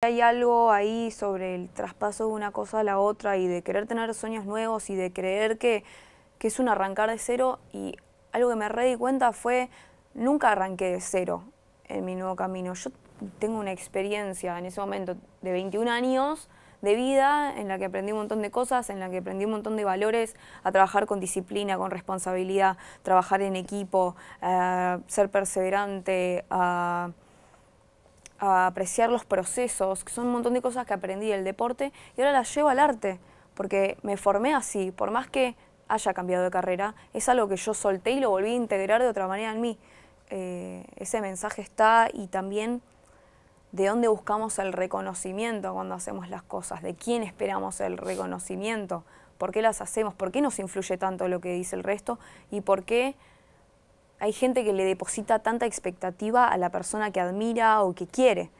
Hay algo ahí sobre el traspaso de una cosa a la otra y de querer tener sueños nuevos y de creer que, es un arrancar de cero y algo que me re di cuenta fue nunca arranqué de cero en mi nuevo camino. Yo tengo una experiencia en ese momento de 21 años de vida en la que aprendí un montón de cosas, en la que aprendí un montón de valores, a trabajar con disciplina, con responsabilidad, trabajar en equipo, ser perseverante, a a apreciar los procesos, que son un montón de cosas que aprendí del deporte y ahora las llevo al arte, porque me formé así, por más que haya cambiado de carrera, es algo que yo solté y lo volví a integrar de otra manera en mí. Eh, ese mensaje está y también de dónde buscamos el reconocimiento cuando hacemos las cosas, de quién esperamos el reconocimiento, por qué las hacemos, por qué nos influye tanto lo que dice el resto y por qué hay gente que le deposita tanta expectativa a la persona que admira o que quiere.